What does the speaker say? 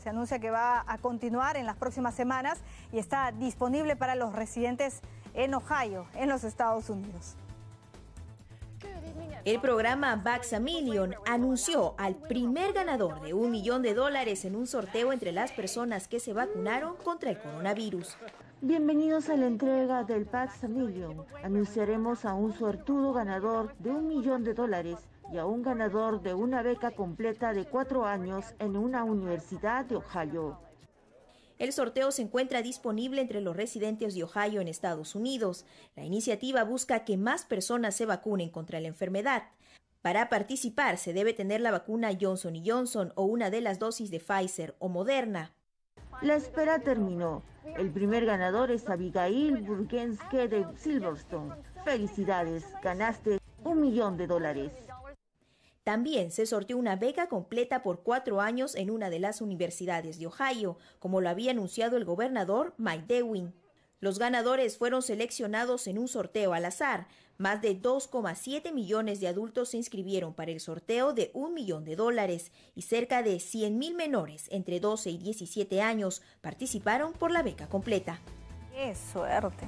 Se anuncia que va a continuar en las próximas semanas y está disponible para los residentes en Ohio, en los Estados Unidos. El programa Bucks Million anunció al primer ganador de un millón de dólares en un sorteo entre las personas que se vacunaron contra el coronavirus. Bienvenidos a la entrega del Pax Million. Anunciaremos a un suertudo ganador de un millón de dólares y a un ganador de una beca completa de cuatro años en una universidad de Ohio. El sorteo se encuentra disponible entre los residentes de Ohio en Estados Unidos. La iniciativa busca que más personas se vacunen contra la enfermedad. Para participar se debe tener la vacuna Johnson Johnson o una de las dosis de Pfizer o Moderna. La espera terminó. El primer ganador es Abigail Burgenske de Silverstone. Felicidades, ganaste un millón de dólares. También se sorteó una beca completa por cuatro años en una de las universidades de Ohio, como lo había anunciado el gobernador Mike Dewin. Los ganadores fueron seleccionados en un sorteo al azar. Más de 2,7 millones de adultos se inscribieron para el sorteo de un millón de dólares y cerca de 100 mil menores entre 12 y 17 años participaron por la beca completa. ¡Qué suerte!